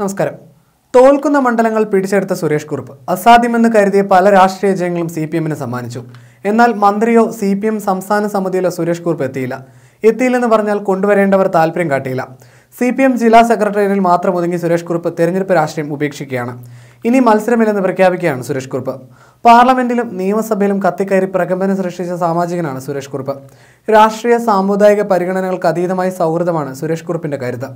നമസ്കാരം തോൽക്കുന്ന മണ്ഡലങ്ങൾ പിടിച്ചെടുത്ത സുരേഷ് കുറുപ്പ് അസാധ്യമെന്ന് കരുതിയ പല രാഷ്ട്രീയ ജയങ്ങളും സി പി എമ്മിന് സമ്മാനിച്ചു എന്നാൽ മന്ത്രിയോ സി പി എം സംസ്ഥാന സമിതിയിലോ സുരേഷ് കുറുപ്പ് എത്തിയില്ല എത്തിയില്ലെന്ന് പറഞ്ഞാൽ കൊണ്ടുവരേണ്ടവർ താല്പര്യം കാട്ടിയില്ല സി പി എം ജില്ലാ സെക്രട്ടേറിയറ്റിൽ മാത്രം ഒതുങ്ങി സുരേഷ് കുറുപ്പ് തെരഞ്ഞെടുപ്പ് രാഷ്ട്രീയം ഉപേക്ഷിക്കുകയാണ് ഇനി മത്സരമില്ലെന്ന് പ്രഖ്യാപിക്കുകയാണ് സുരേഷ് കുറുപ്പ് പാർലമെന്റിലും നിയമസഭയിലും കത്തിക്കയറി പ്രകമ്പനം സൃഷ്ടിച്ച സാമാജികനാണ് സുരേഷ് കുറുപ്പ് രാഷ്ട്രീയ സാമുദായിക പരിഗണനകൾക്ക് അതീതമായ സൗഹൃദമാണ് സുരേഷ് കുറുപ്പിന്റെ കരുത്ത്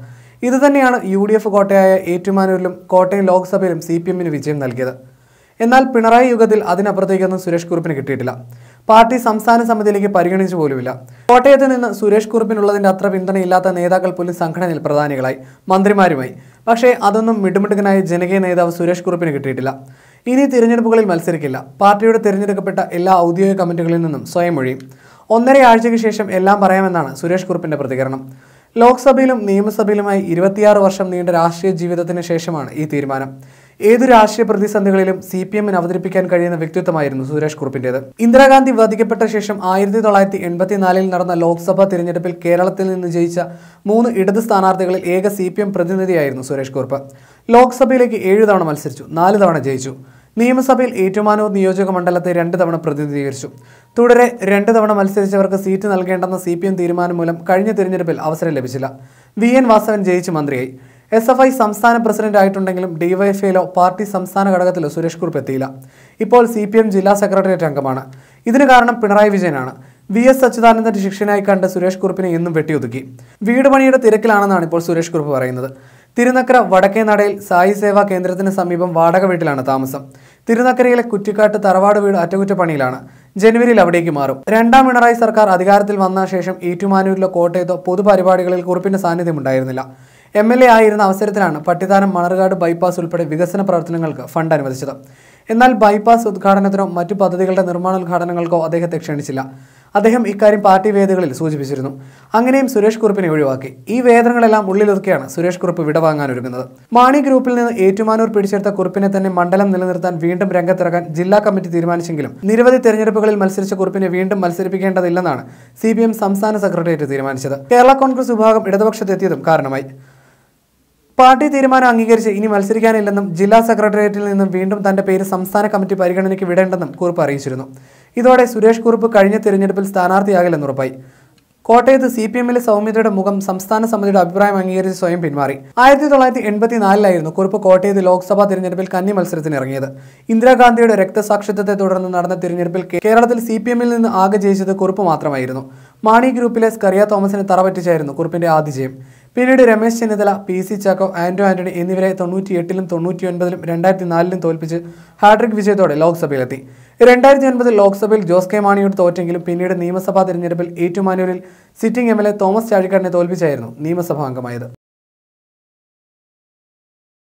ഇതുതന്നെയാണ് യു ഡി എഫ് കോട്ടയായ ഏറ്റുമാനൂരിലും കോട്ടയം ലോക്സഭയിലും സി പി എമ്മിന് വിജയം നൽകിയത് എന്നാൽ പിണറായി യുഗത്തിൽ അതിനപ്പുറത്തേക്കൊന്നും സുരേഷ് കുറുപ്പിന് കിട്ടിയിട്ടില്ല പാർട്ടി സംസ്ഥാന സമിതിയിലേക്ക് പരിഗണിച്ചു പോലുമില്ല കോട്ടയത്ത് നിന്ന് സുരേഷ് കുറുപ്പിനുള്ളതിന്റെ അത്ര പിന്തുണയില്ലാത്ത നേതാക്കൾ പോലും സംഘടനയിൽ പ്രധാനികളായി മന്ത്രിമാരുമായി പക്ഷേ അതൊന്നും മിടുമിടുക്കനായ ജനകീയ നേതാവ് സുരേഷ് കുറുപ്പിന് കിട്ടിയിട്ടില്ല ഇനി തിരഞ്ഞെടുപ്പുകളിൽ മത്സരിക്കില്ല പാർട്ടിയുടെ തിരഞ്ഞെടുക്കപ്പെട്ട എല്ലാ ഔദ്യോഗിക കമ്മിറ്റികളിൽ നിന്നും സ്വയം ഒഴിയും ഒന്നര ആഴ്ചയ്ക്ക് ശേഷം എല്ലാം പറയാമെന്നാണ് സുരേഷ് കുറുപ്പിന്റെ പ്രതികരണം ലോക്സഭയിലും നിയമസഭയിലുമായി ഇരുപത്തിയാറ് വർഷം നീണ്ട രാഷ്ട്രീയ ജീവിതത്തിന് ശേഷമാണ് ഈ തീരുമാനം ഏതു രാഷ്ട്രീയ പ്രതിസന്ധികളിലും സി പി എമ്മിന് അവതരിപ്പിക്കാൻ കഴിയുന്ന വ്യക്തിത്വമായിരുന്നു സുരേഷ് കുറുപ്പിന്റേത് ഇന്ദിരാഗാന്ധി വധിക്കപ്പെട്ട ശേഷം ആയിരത്തി തൊള്ളായിരത്തി എൺപത്തിനാലിൽ നടന്ന ലോക്സഭാ തിരഞ്ഞെടുപ്പിൽ കേരളത്തിൽ നിന്ന് ജയിച്ച മൂന്ന് ഇടത് സ്ഥാനാർത്ഥികളിൽ ഏക സി പി എം പ്രതിനിധിയായിരുന്നു സുരേഷ് കുറുപ്പ് ലോക്സഭയിലേക്ക് ഏഴ് തവണ മത്സരിച്ചു നാല് തവണ ജയിച്ചു നിയമസഭയിൽ ഏറ്റുമാനൂർ നിയോജക മണ്ഡലത്തെ രണ്ട് തവണ പ്രതിനിധീകരിച്ചു തുടരെ രണ്ട് തവണ മത്സരിച്ചവർക്ക് സീറ്റ് നൽകേണ്ടെന്ന സി പി എം തീരുമാനം മൂലം കഴിഞ്ഞ തിരഞ്ഞെടുപ്പിൽ അവസരം ലഭിച്ചില്ല വി എൻ വാസവൻ ജയിച്ച് മന്ത്രിയായി എസ് എഫ് ഐ സംസ്ഥാന പ്രസിഡന്റ് ആയിട്ടുണ്ടെങ്കിലും ഡിവൈഎഫ്ഐയിലോ പാർട്ടി സംസ്ഥാന ഘടകത്തിലോ സുരേഷ് കുറുപ്പ് എത്തിയില്ല ഇപ്പോൾ സി പി എം ജില്ലാ സെക്രട്ടേറിയറ്റ് അംഗമാണ് ഇതിന് കാരണം പിണറായി വിജയനാണ് വി എസ് അച്യുതാനന്ദന്റെ ശിക്ഷനായി കണ്ട് സുരേഷ് കുറുപ്പിനെ ഇന്നും വെട്ടിയൊതുക്കി വീട് പണിയുടെ തിരക്കിലാണെന്നാണ് ഇപ്പോൾ സുരേഷ് കുറുപ്പ് പറയുന്നത് തിരുനക്കര വടക്കേ നടയിൽ സായി സേവാ കേന്ദ്രത്തിന് സമീപം വാടക വീട്ടിലാണ് താമസം തിരുനക്കരയിലെ കുറ്റിക്കാട്ട് തറവാട് വീട് അറ്റകുറ്റപ്പണിയിലാണ് ജനുവരിയിൽ അവിടേക്ക് മാറും രണ്ടാം പിണറായി സർക്കാർ അധികാരത്തിൽ വന്ന ശേഷം ഏറ്റുമാനൂരിലോ കോട്ടയത്തോ പൊതുപരിപാടികളിൽ കുറിപ്പിന്റെ സാന്നിധ്യം ഉണ്ടായിരുന്നില്ല എം എൽ എ ആയിരുന്ന അവസരത്തിലാണ് പട്ടിതാനം മണർകാട് ബൈപ്പാസ് ഉൾപ്പെടെ വികസന പ്രവർത്തനങ്ങൾക്ക് ഫണ്ട് അനുവദിച്ചത് എന്നാൽ ബൈപ്പാസ് ഉദ്ഘാടനത്തിനോ മറ്റു പദ്ധതികളുടെ നിർമ്മാണോദ്ഘാടനങ്ങൾക്കോ അദ്ദേഹത്തെ ക്ഷണിച്ചില്ല അദ്ദേഹം ഇക്കാര്യം പാർട്ടി വേദികളിൽ സൂചിപ്പിച്ചിരുന്നു അങ്ങനെയും സുരേഷ് കുറുപ്പിനെ ഒഴിവാക്കി ഈ വേദനകളെല്ലാം ഉള്ളിലൊതുക്കിയാണ് സുരേഷ് കുറുപ്പ് വിടവാങ്ങാനൊരുങ്ങുന്നത് മാണി ഗ്രൂപ്പിൽ നിന്ന് ഏറ്റുമാനൂർ പിടിച്ചെടുത്ത കുറുപ്പിനെ തന്നെ മണ്ഡലം നിലനിർത്താൻ വീണ്ടും രംഗത്തിറക്കാൻ ജില്ലാ കമ്മിറ്റി തീരുമാനിച്ചെങ്കിലും നിരവധി തെരഞ്ഞെടുപ്പുകളിൽ മത്സരിച്ച കുറുപ്പിനെ വീണ്ടും മത്സരിപ്പിക്കേണ്ടതില്ലെന്നാണ് സി സംസ്ഥാന സെക്രട്ടേറിയറ്റ് തീരുമാനിച്ചത് കേരള കോൺഗ്രസ് വിഭാഗം ഇടതുപക്ഷത്തെത്തിയതും കാരണമായി പാർട്ടി തീരുമാനം അംഗീകരിച്ച് ഇനി മത്സരിക്കാനില്ലെന്നും ജില്ലാ സെക്രട്ടേറിയറ്റിൽ നിന്നും വീണ്ടും തന്റെ പേര് സംസ്ഥാന കമ്മിറ്റി പരിഗണനയ്ക്ക് വിടേണ്ടെന്നും കുറിപ്പ് അറിയിച്ചിരുന്നു ഇതോടെ സുരേഷ് കുറുപ്പ് കഴിഞ്ഞ തിരഞ്ഞെടുപ്പിൽ സ്ഥാനാർത്ഥിയാകില്ലെന്ന് ഉറപ്പായി കോട്ടയത്ത് സി പി എമ്മിലെ സൗമ്യതയുടെ മുഖം സംസ്ഥാന സമിതിയുടെ അഭിപ്രായം അംഗീകരിച്ച് സ്വയം പിന്മാറി ആയിരത്തി തൊള്ളായിരത്തി എൺപത്തിനാലിലായിരുന്നു കുറിപ്പ് കോട്ടയത്ത് ലോക്സഭാ തിരഞ്ഞെടുപ്പിൽ കന്നി മത്സരത്തിന് ഇറങ്ങിയത് ഇന്ദിരാഗാന്ധിയുടെ രക്തസാക്ഷിത്വത്തെ തുടർന്ന് നടന്ന തിരഞ്ഞെടുപ്പിൽ കേരളത്തിൽ സി പി എമ്മിൽ നിന്ന് ആകെ ജയിച്ചത് കുറിപ്പ് മാത്രമായിരുന്നു മാണി ഗ്രൂപ്പിലെ സ്കറിയ തോമസിനെ തറപറ്റിച്ചായിരുന്നു കുറിപ്പിന്റെ ജയം പിന്നീട് രമേശ് ചെന്നിത്തല പി സി ചാക്കോ ആന്റോ ആന്റണി എന്നിവരെ തൊണ്ണൂറ്റി ഒൻപതിലും രണ്ടായിരത്തി നാലിലും തോൽപ്പിച്ച് ഹാട്രിക് വിജയത്തോടെ ലോക്സഭയിലെത്തി രണ്ടായിരത്തി ഒൻപതിൽ ലോക്സഭയിൽ ജോസ് കെ മാണിയോട് തോറ്റെങ്കിലും പിന്നീട് നിയമസഭാ തെരഞ്ഞെടുപ്പിൽ ഏറ്റുമാനൂരിൽ സിറ്റിംഗ് എം തോമസ് ചാഴിക്കാടിനെ തോൽപ്പിച്ചായിരുന്നു നിയമസഭാ അംഗമായത്